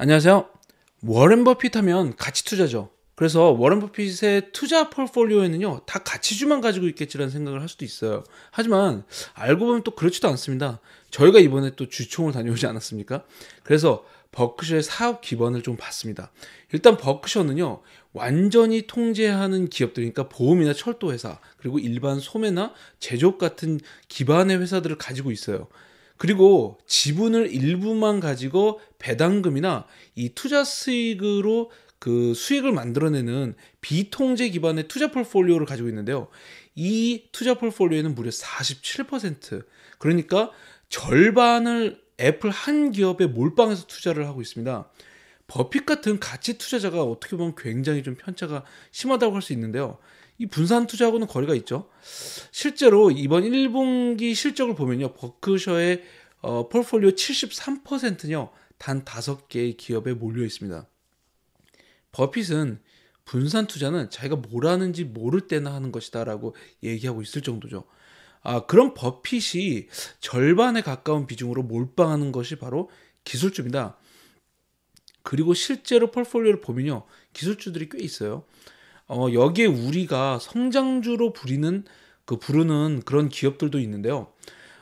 안녕하세요. 워렌 버핏 하면 가치 투자죠. 그래서 워렌 버핏의 투자 포트폴리오에는요, 다 가치주만 가지고 있겠지라는 생각을 할 수도 있어요. 하지만 알고 보면 또 그렇지도 않습니다. 저희가 이번에 또 주총을 다녀오지 않았습니까? 그래서 버크셔의 사업 기반을 좀 봤습니다. 일단 버크셔는요, 완전히 통제하는 기업들이니까 그러니까 보험이나 철도 회사, 그리고 일반 소매나 제조업 같은 기반의 회사들을 가지고 있어요. 그리고 지분을 일부만 가지고 배당금이나 이 투자 수익으로 그 수익을 만들어내는 비통제 기반의 투자 폴폴리오를 가지고 있는데요. 이 투자 폴폴리오는 에 무려 47% 그러니까 절반을 애플 한 기업에 몰빵해서 투자를 하고 있습니다. 버핏 같은 가치 투자자가 어떻게 보면 굉장히 좀 편차가 심하다고 할 수 있는데요. 이 분산 투자하고는 거리가 있죠. 실제로 이번 1분기 실적을 보면요. 버크셔의 어, 포폴리오 73%는요. 단 5개의 기업에 몰려 있습니다. 버핏은 분산 투자는 자기가 뭘 하는지 모를 때나 하는 것이다라고 얘기하고 있을 정도죠. 아, 그런 버핏이 절반에 가까운 비중으로 몰빵하는 것이 바로 기술주입니다. 그리고 실제로 폴폴리오를 보면요. 기술주들이 꽤 있어요. 어, 여기에 우리가 성장주로 부리는 그 부르는 그런 기업들도 있는데요.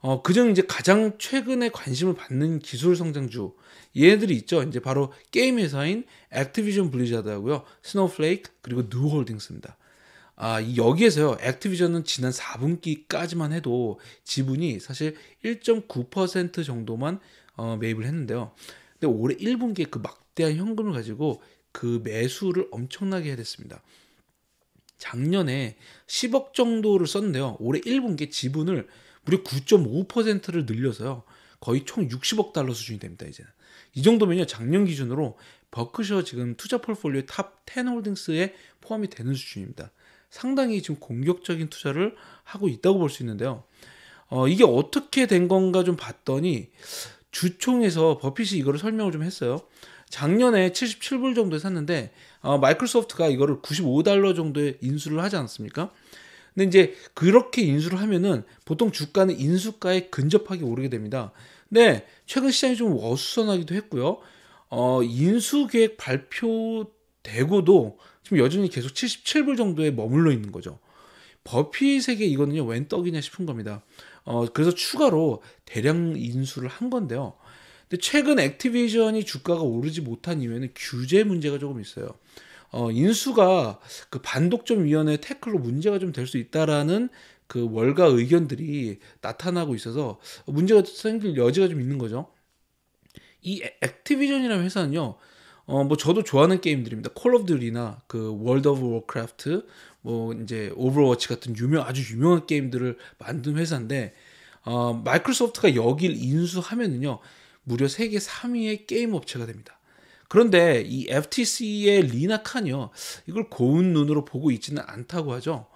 어, 그중 이제 가장 최근에 관심을 받는 기술 성장주 얘네들이 있죠. 이제 바로 게임 회사인 액티비전 블리자드하고요, 스노우플레이크 그리고 뉴홀딩스입니다. 아, 여기에서요, 액티비전은 지난 4분기까지만 해도 지분이 사실 1.9% 정도만 어, 매입을 했는데요. 근데 올해 1분기에 그 막대한 현금을 가지고 그 매수를 엄청나게 해야 됐습니다. 작년에 10억 정도를 썼는데요. 올해 1분기 지분을 무려 9.5%를 늘려서요. 거의 총 60억 달러 수준이 됩니다. 이제이 정도면요 작년 기준으로 버크셔 지금 투자 폴폴리오 탑10 홀딩스에 포함이 되는 수준입니다. 상당히 지금 공격적인 투자를 하고 있다고 볼 수 있는데요. 어, 이게 어떻게 된 건가 좀 봤더니 주총에서 버핏이 이거를 설명을 좀 했어요. 작년에 77불 정도에 샀는데 어, 마이크로소프트가 이거를 95달러 정도에 인수를 하지 않았습니까? 근데 이제 그렇게 인수를 하면은 보통 주가는 인수가에 근접하게 오르게 됩니다. 근데 최근 시장이 좀 어수선하기도 했고요. 어, 인수 계획 발표되고도 지금 여전히 계속 77불 정도에 머물러 있는 거죠. 버핏에게 이거는요, 웬 떡이냐 싶은 겁니다. 어, 그래서 추가로 대량 인수를 한 건데요. 근데 최근 액티비전이 주가가 오르지 못한 이유에는 규제 문제가 조금 있어요. 어, 인수가 그 반독점 위원회 태클로 문제가 좀 될 수 있다라는 그 월가 의견들이 나타나고 있어서 문제가 생길 여지가 좀 있는 거죠. 이 액티비전이라는 회사는요. 어, 뭐 저도 좋아하는 게임들입니다. 콜 오브 듀리나 그 월드 오브 워크래프트 뭐 이제 오버워치 같은 유명 아주 유명한 게임들을 만든 회사인데 어, 마이크로소프트가 여길 인수하면은요. 무려 세계 3위의 게임 업체가 됩니다. 그런데 이 FTC의 리나 카이요 이걸 고운 눈으로 보고 있지는 않다고 하죠.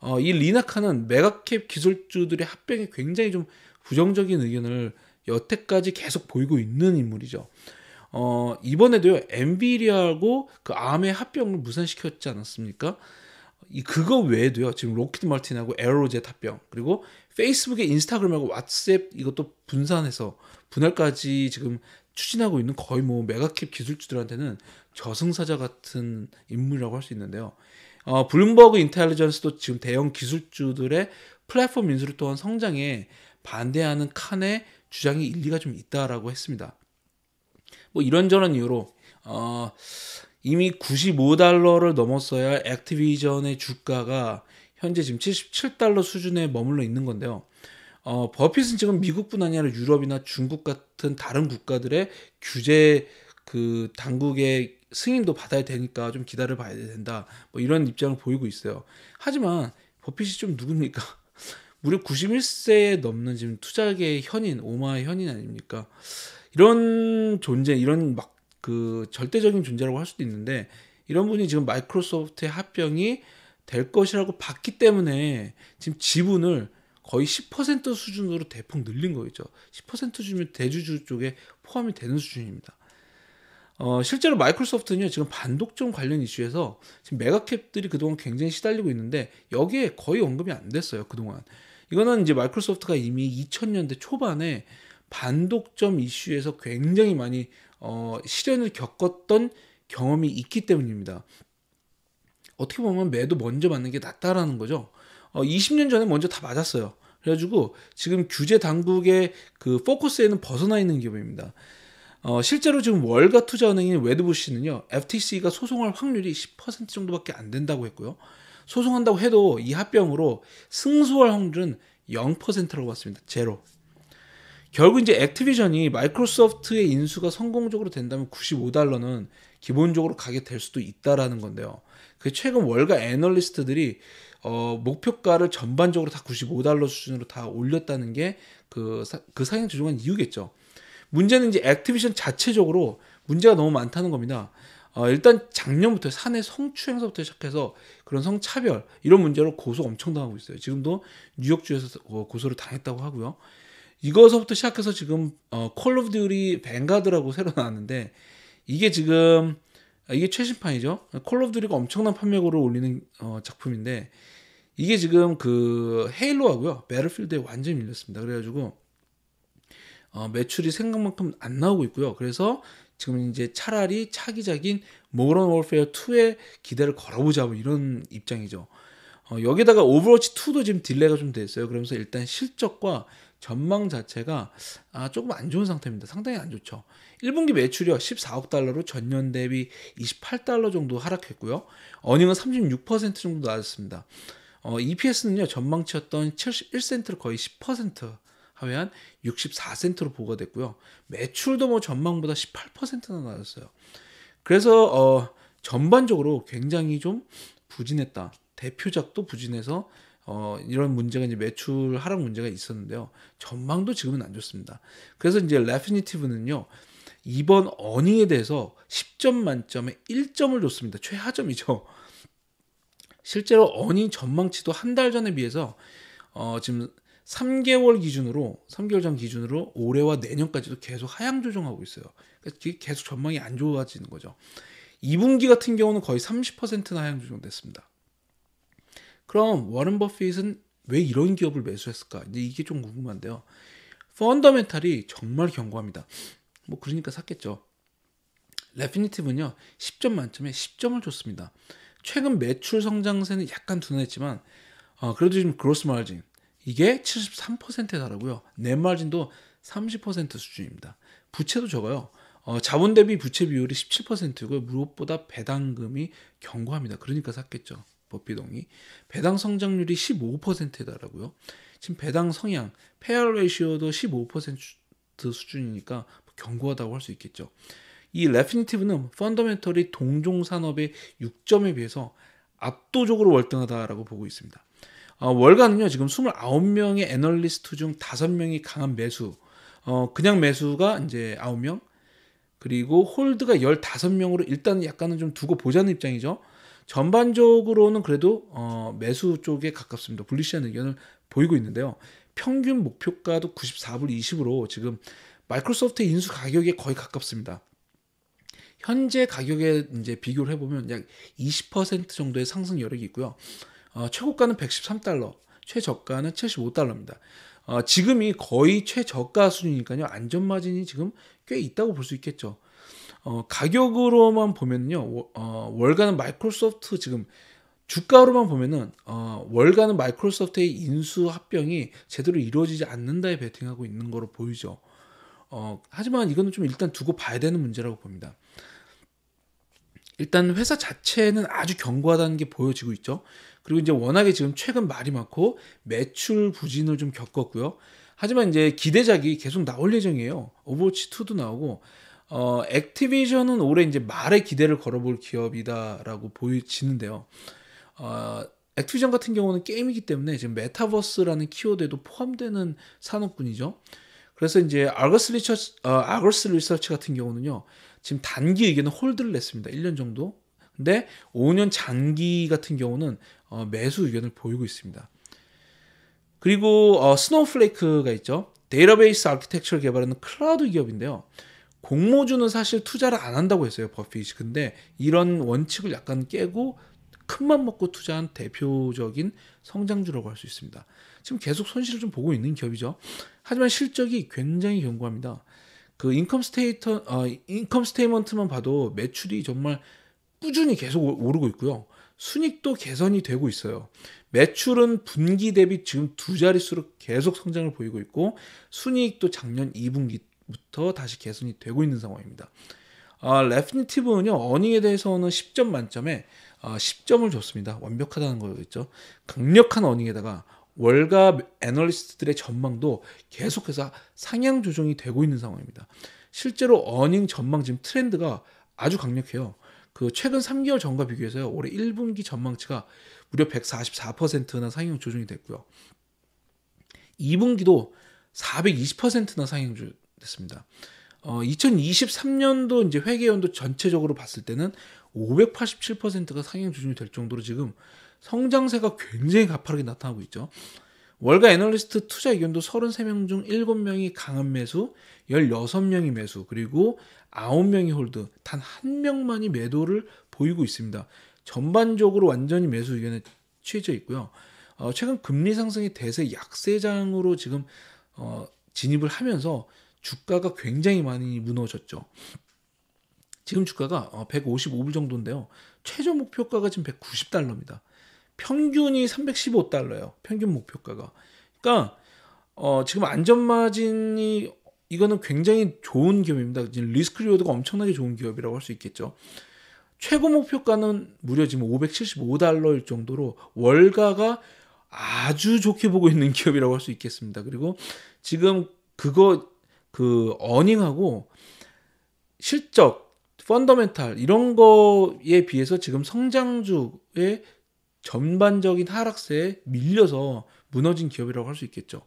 어, 이 리나 카는 메가캡 기술주들의 합병에 굉장히 좀 부정적인 의견을 여태까지 계속 보이고 있는 인물이죠. 어, 이번에도요, 엔비리아하고그 암의 합병을 무산시켰지 않았습니까? 이 그거 외에도요, 지금 로키드 마틴하고 에어로젯 합병, 그리고 페이스북에 인스타그램하고 왓츠앱 이것도 분산해서 분할까지 지금 추진하고 있는 거의 뭐 메가캡 기술주들한테는 저승사자 같은 인물이라고 할 수 있는데요. 어, 블룸버그 인텔리전스도 지금 대형 기술주들의 플랫폼 인수를 통한 성장에 반대하는 칸의 주장이 일리가 좀 있다라고 했습니다. 뭐 이런저런 이유로 어, 이미 95달러를 넘었어야 액티비전의 주가가 현재 지금 77달러 수준에 머물러 있는 건데요. 어, 버핏은 지금 미국뿐 아니라 유럽이나 중국 같은 다른 국가들의 규제 그 당국의 승인도 받아야 되니까 좀 기다려 봐야 된다. 뭐 이런 입장을 보이고 있어요. 하지만 버핏이 좀 누굽니까? 무려 9 1세 넘는 지금 투자계 현인, 오마의 현인 아닙니까? 이런 존재, 이런 막 그 절대적인 존재라고 할 수도 있는데 이런 분이 지금 마이크로소프트의 합병이 될 것이라고 봤기 때문에 지금 지분을 거의 10% 수준으로 대폭 늘린 거겠죠. 10% 주면 대주주 쪽에 포함이 되는 수준입니다. 어, 실제로 마이크로소프트는요, 지금 반독점 관련 이슈에서 지금 메가캡들이 그동안 굉장히 시달리고 있는데, 여기에 거의 언급이 안 됐어요, 그동안. 이거는 이제 마이크로소프트가 이미 2000년대 초반에 반독점 이슈에서 굉장히 많이, 어, 시련을 겪었던 경험이 있기 때문입니다. 어떻게 보면 매도 먼저 맞는 게 낫다라는 거죠. 20년 어, 전에 먼저 다 맞았어요. 그래가지고 지금 규제 당국의 그 포커스에는 벗어나 있는 기업입니다. 어, 실제로 지금 월가 투자은행인 웨드부시는요, FTC가 소송할 확률이 10% 정도밖에 안 된다고 했고요. 소송한다고 해도 이 합병으로 승소할 확률은 0%라고 봤습니다. 제로. 결국 이제 액티비전이 마이크로소프트의 인수가 성공적으로 된다면 95달러는 기본적으로 가게 될 수도 있다라는 건데요. 그 최근 월가 애널리스트들이 어, 목표가를 전반적으로 다 95달러 수준으로 다 올렸다는 게그 그 상향 조정한 이유겠죠. 문제는 이제 액티비션 자체적으로 문제가 너무 많다는 겁니다. 어, 일단 작년부터 사내 성추 행서부터 시작해서 그런 성차별 이런 문제로 고소 엄청 당하고 있어요. 지금도 뉴욕주에서 어, 고소를 당했다고 하고요. 이거서부터 시작해서 지금 어, 콜 오브 듀리 뱅가드라고 새로 나왔는데 이게 지금 아, 이게 최신판이죠. 콜 오브 듀리가 엄청난 판매고를 올리는 어, 작품인데 이게 지금 그 헤일로하고요. 배틀필드에 완전히 밀렸습니다. 그래가지고 어, 매출이 생각만큼 안 나오고 있고요. 그래서 지금 이제 차라리 차기작인 모던 월페어 2에 기대를 걸어보자 뭐 이런 입장이죠. 어, 여기다가 오버워치 2도 지금 딜레이가 좀 됐어요. 그러면서 일단 실적과 전망 자체가 아, 조금 안 좋은 상태입니다. 상당히 안 좋죠. 1분기 매출이요. 14억 달러로 전년 대비 28달러 정도 하락했고요. 어닝은 36% 정도 낮았습니다. 어, EPS는요 전망치였던 71센트를 거의 10% 하면 64센트로 보고가 됐고요. 매출도 뭐 전망보다 18%나 낮았어요. 그래서 어, 전반적으로 굉장히 좀 부진했다. 대표작도 부진해서 어, 이런 문제가 이제 매출 하락 문제가 있었는데요. 전망도 지금은 안 좋습니다. 그래서 이제 레피니티브는요. 이번 어닝에 대해서 10점 만점에 1점을 줬습니다. 최하점이죠. 실제로 어닝 전망치도 한 달 전에 비해서 어, 지금 3개월 기준으로 3개월 전 기준으로 올해와 내년까지도 계속 하향 조정하고 있어요. 그러니까 계속 전망이 안 좋아지는 거죠. 2분기 같은 경우는 거의 30%나 하향 조정됐습니다. 그럼 워런 버핏은 왜 이런 기업을 매수했을까? 이제 이게 좀 궁금한데요. 펀더멘탈이 정말 견고합니다. 뭐 그러니까 샀겠죠. 레피니티브는요 10점 만점에 10점을 줬습니다. 최근 매출 성장세는 약간 둔했지만 어, 그래도 지금 그로스 마진 이게 73%에 달하고요. 넷 마진도 30% 수준입니다. 부채도 적어요. 어, 자본 대비 부채 비율이 1 7고 무엇보다 배당금이 견고합니다. 그러니까 샀겠죠. 버피동이 배당 성장률이 15%에 달하고요. 지금 배당 성향, 페어 레이시오도 15% 수준이니까 견고하다고 할 수 있겠죠. 이 레피니티브는 펀더멘털이 동종 산업의 6점에 비해서 압도적으로 월등하다라고 보고 있습니다. 어, 월간은요 지금 29명의 애널리스트 중 5명이 강한 매수, 어, 그냥 매수가 이제 9명, 그리고 홀드가 15명으로 일단 약간은 좀 두고 보자는 입장이죠. 전반적으로는 그래도 어, 매수 쪽에 가깝습니다. 불리시한 의견을 보이고 있는데요. 평균 목표가도 94불 20으로 지금 마이크로소프트 인수 가격에 거의 가깝습니다. 현재 가격에 이제 비교를 해보면 약 20% 정도의 상승 여력이 있고요. 어, 최고가는 113달러, 최저가는 75달러입니다. 어, 지금이 거의 최저가 수준이니까요. 안전마진이 지금 꽤 있다고 볼 수 있겠죠. 어, 가격으로만 보면요. 어, 월가는 마이크로소프트 지금 주가로만 보면은 어, 월가는 마이크로소프트의 인수 합병이 제대로 이루어지지 않는다에 베팅하고 있는 거로 보이죠. 어, 하지만 이거는 좀 일단 두고 봐야 되는 문제라고 봅니다. 일단 회사 자체는 아주 견고하다는 게 보여지고 있죠. 그리고 이제 워낙에 지금 최근 말이 많고 매출 부진을 좀 겪었고요. 하지만 이제 기대작이 계속 나올 예정이에요. 오버워치 2도 나오고 어 액티비전은 올해 이제 말에 기대를 걸어볼 기업이다라고 보여지는데요어 액티비전 같은 경우는 게임이기 때문에 지금 메타버스라는 키워드에도 포함되는 산업군이죠. 그래서 이제 아거스 리처치, 어, 아거스 리서치 같은 경우는요, 지금 단기 의견은 홀드를 냈습니다. 1년 정도. 근데 5년 장기 같은 경우는 어, 매수 의견을 보이고 있습니다. 그리고 어, 스노우플레이크가 있죠. 데이터베이스 아키텍처를 개발하는 클라우드 기업인데요. 공모주는 사실 투자를 안 한다고 했어요. 버핏이. 근데 이런 원칙을 약간 깨고 큰맘 먹고 투자한 대표적인 성장주라고 할 수 있습니다. 지금 계속 손실을 좀 보고 있는 기업이죠. 하지만 실적이 굉장히 견고합니다. 그 인컴 스테이터 어, 인컴 스테이먼트만 봐도 매출이 정말 꾸준히 계속 오르고 있고요. 순익도 개선이 되고 있어요. 매출은 분기 대비 지금 두 자릿수로 계속 성장을 보이고 있고 순익도 작년 2분기부터 다시 개선이 되고 있는 상황입니다. 아, 레프니티브는요 어닝에 대해서는 10점 만점에 아, 10점을 줬습니다. 완벽하다는 거였죠. 강력한 어닝에다가 월가 애널리스트들의 전망도 계속해서 상향 조정이 되고 있는 상황입니다. 실제로 어닝 전망 지금 트렌드가 아주 강력해요. 그 최근 3개월 전과 비교해서요. 올해 1분기 전망치가 무려 144%나 상향 조정이 됐고요. 2분기도 420%나 상향 됐습니다. 어, 2023년도 이제 회계연도 전체적으로 봤을 때는 587%가 상향 조정이 될 정도로 지금 성장세가 굉장히 가파르게 나타나고 있죠. 월가 애널리스트 투자 의견도 33명 중 7명이 강한 매수, 16명이 매수, 그리고 9명이 홀드, 단 한 명만이 매도를 보이고 있습니다. 전반적으로 완전히 매수 의견에 취해져 있고요. 어, 최근 금리 상승이 대세 약세장으로 지금 어, 진입을 하면서 주가가 굉장히 많이 무너졌죠. 지금 주가가 155불 어, 정도인데요. 최저 목표가가 지금 190달러입니다. 평균이 315달러예요. 평균 목표가가. 그러니까 어, 지금 안전마진이 이거는 굉장히 좋은 기업입니다. 지금 리스크 리워드가 엄청나게 좋은 기업이라고 할 수 있겠죠. 최고 목표가는 무려 지금 575달러일 정도로 월가가 아주 좋게 보고 있는 기업이라고 할 수 있겠습니다. 그리고 지금 그거 그 어닝하고 실적 펀더멘탈 이런 거에 비해서 지금 성장주의 전반적인 하락세에 밀려서 무너진 기업이라고 할 수 있겠죠.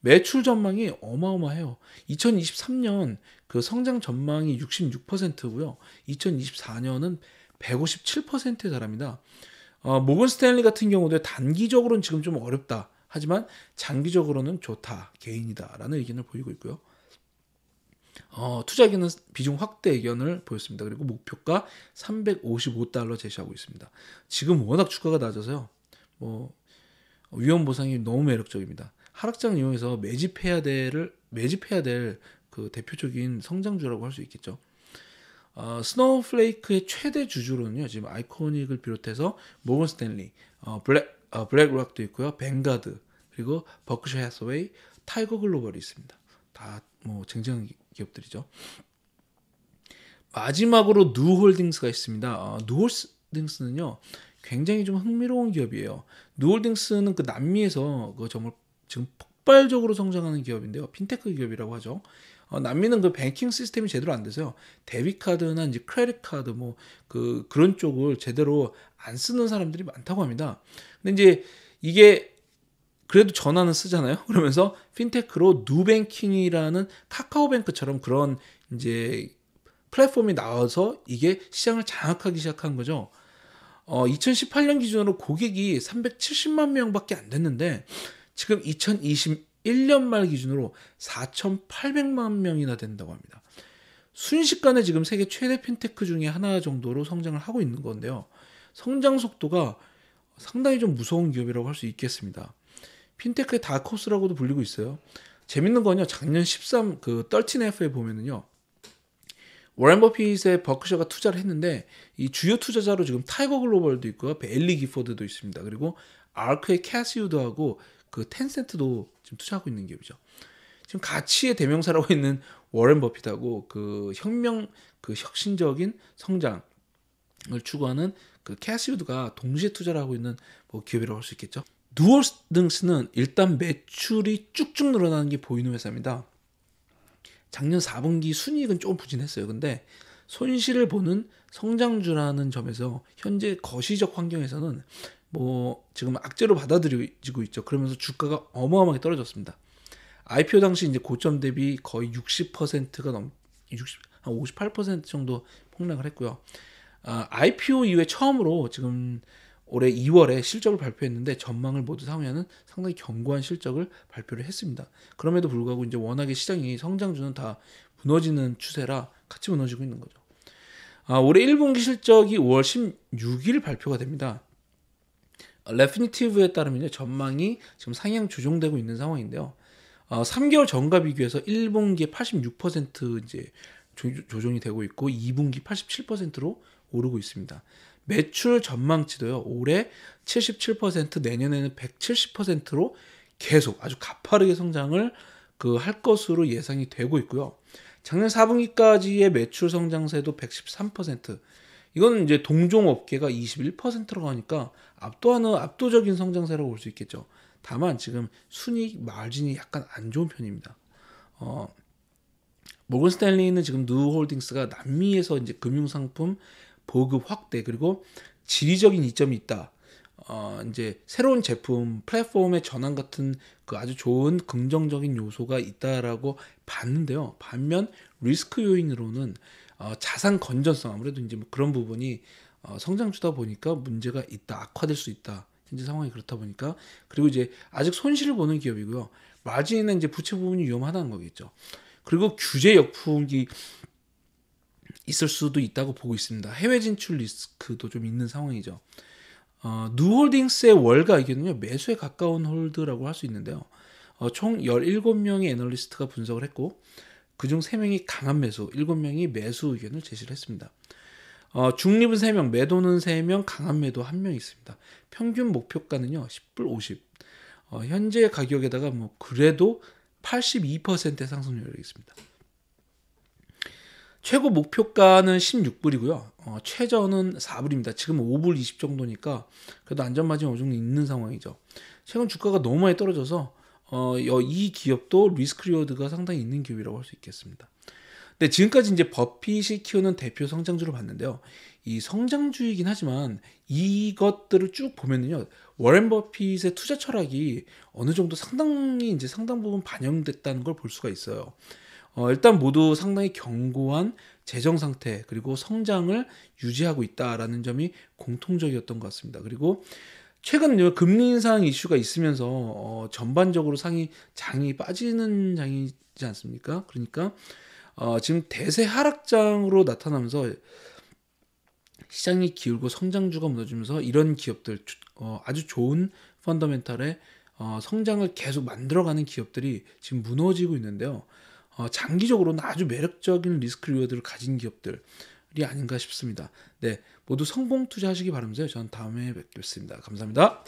매출 전망이 어마어마해요. 2023년 그 성장 전망이 66%고요. 2024년은 157%에 달합니다. 어, 모건 스탠리 같은 경우도 단기적으로는 지금 좀 어렵다. 하지만 장기적으로는 좋다. 개인이다라는 의견을 보이고 있고요. 어, 투자 의견은 비중 확대 의견을 보였습니다. 그리고 목표가 355달러 제시하고 있습니다. 지금 워낙 주가가 낮아서요. 뭐 어, 위험 보상이 너무 매력적입니다. 하락장 이용해서 매집해야 될 매집해야 될 그 대표적인 성장주라고 할 수 있겠죠. 어, 스노우플레이크의 최대 주주로는요 지금 아이코닉을 비롯해서 모건 스탠리, 어, 블랙 어, 블랙락도 있고요, 뱅가드 그리고 버크셔 해서웨이, 타이거 글로벌이 있습니다. 다뭐 쟁쟁한 기업들이죠. 마지막으로 누홀딩스가 있습니다. 아, 어, 누홀딩스는요 굉장히 좀 흥미로운 기업이에요. 누홀딩스는 그 남미에서 그 정말 지금 폭발적으로 성장하는 기업인데요. 핀테크 기업이라고 하죠. 어, 남미는 그 뱅킹 시스템이 제대로 안 돼서요. 데비카드나 이제 크레딧 카드 뭐 그 그런 쪽을 제대로 안 쓰는 사람들이 많다고 합니다. 근데 이제 이게 그래도 전화는 쓰잖아요. 그러면서 핀테크로 누뱅킹이라는 카카오뱅크처럼 그런 이제 플랫폼이 나와서 이게 시장을 장악하기 시작한 거죠. 어, 2018년 기준으로 고객이 370만 명밖에 안 됐는데 지금 2021년 말 기준으로 4,800만 명이나 된다고 합니다. 순식간에 지금 세계 최대 핀테크 중에 하나 정도로 성장을 하고 있는 건데요. 성장 속도가 상당히 좀 무서운 기업이라고 할 수 있겠습니다. 핀테크의 다크호스라고도 불리고 있어요. 재밌는 건요. 작년 13그 떨친 F에 보면은요. 워렌 버핏의 버크셔가 투자를 했는데 이 주요 투자자로 지금 타이거 글로벌도 있고요. 그 엘리 기포드도 있습니다. 그리고 아크의 캐시우드하고 그 텐센트도 지금 투자하고 있는 기업이죠. 지금 가치의 대명사라고 있는 워렌 버핏하고 그 혁명 그 혁신적인 성장을 추구하는 그 캐시우드가 동시에 투자를 하고 있는 뭐 기업이라고 할 수 있겠죠. 누워등스는 스 일단 매출이 쭉쭉 늘어나는 게 보이는 회사입니다. 작년 4분기 순이익은 조금 부진했어요. 근데 손실을 보는 성장주라는 점에서 현재 거시적 환경에서는 뭐 지금 악재로 받아들여지고 있죠. 그러면서 주가가 어마어마하게 떨어졌습니다. IPO 당시 이제 고점 대비 거의 60%가 넘 60, 한58% 정도 폭락을 했고요. 아, IPO 이후에 처음으로 지금 올해 2월에 실적을 발표했는데 전망을 모두 상회하는 상당히 견고한 실적을 발표를 했습니다. 그럼에도 불구하고 이제 워낙에 시장이 성장주는 다 무너지는 추세라 같이 무너지고 있는 거죠. 아, 올해 1분기 실적이 5월 16일 발표가 됩니다. 레피니티브에 따르면 전망이 지금 상향 조정되고 있는 상황인데요. 어, 아, 3개월 전과 비교해서 1분기에 86% 이제 조정이 되고 있고 2분기 87%로 오르고 있습니다. 매출 전망치도요. 올해 77% 내년에는 170%로 계속 아주 가파르게 성장을 그 할 것으로 예상이 되고 있고요. 작년 4분기까지의 매출 성장세도 113%. 이건 이제 동종 업계가 21%로 가니까 압도하는 압도적인 성장세라고 볼 수 있겠죠. 다만 지금 순이익 마진이 약간 안 좋은 편입니다. 어, 모건 스탠리는 지금 누홀딩스가 남미에서 이제 금융 상품 보급 확대 그리고 지리적인 이점이 있다. 어, 이제 새로운 제품 플랫폼의 전환 같은 그 아주 좋은 긍정적인 요소가 있다라고 봤는데요. 반면 리스크 요인으로는 어, 자산 건전성 아무래도 이제 뭐 그런 부분이 어, 성장주다 보니까 문제가 있다, 악화될 수 있다. 현재 상황이 그렇다 보니까 그리고 이제 아직 손실을 보는 기업이고요. 마진이나 이제 부채 부분이 위험하다는 거겠죠. 그리고 규제 역풍이 있을 수도 있다고 보고 있습니다. 해외 진출 리스크도 좀 있는 상황이죠. 어, 누홀딩스의 월가이기는요, 매수에 가까운 홀드라고 할 수 있는데요. 어, 총 17명의 애널리스트가 분석을 했고, 그중 3명이 강한 매수, 7명이 매수 의견을 제시를 했습니다. 어, 중립은 3명, 매도는 3명, 강한 매도 1명 있습니다. 평균 목표가는요, 10불 50. 어, 현재 가격에다가 뭐, 그래도 82%의 상승률이 있습니다. 최고 목표가는 16불이고요. 어, 최저는 4불입니다. 지금 5불 20 정도니까 그래도 안전마진 어느 정도 있는 상황이죠. 최근 주가가 너무 많이 떨어져서 어, 이 기업도 리스크 리워드가 상당히 있는 기업이라고 할 수 있겠습니다. 근 지금까지 이제 버핏이 키우는 대표 성장주를 봤는데요. 이 성장주이긴 하지만 이것들을 쭉 보면은요. 워렌 버핏의 투자 철학이 어느 정도 상당히 이제 상당 부분 반영됐다는 걸 볼 수가 있어요. 어, 일단 모두 상당히 견고한 재정 상태 그리고 성장을 유지하고 있다라는 점이 공통적이었던 것 같습니다. 그리고 최근 금리 인상 이슈가 있으면서 어, 전반적으로 상이 장이 빠지는 장이지 않습니까? 그러니까 어, 지금 대세 하락장으로 나타나면서 시장이 기울고 성장주가 무너지면서 이런 기업들 어, 아주 좋은 펀더멘탈의 어, 성장을 계속 만들어가는 기업들이 지금 무너지고 있는데요. 어, 장기적으로는 아주 매력적인 리스크 리워드를 가진 기업들이 아닌가 싶습니다. 네, 모두 성공 투자하시기 바라면서요. 전 다음에 뵙겠습니다. 감사합니다.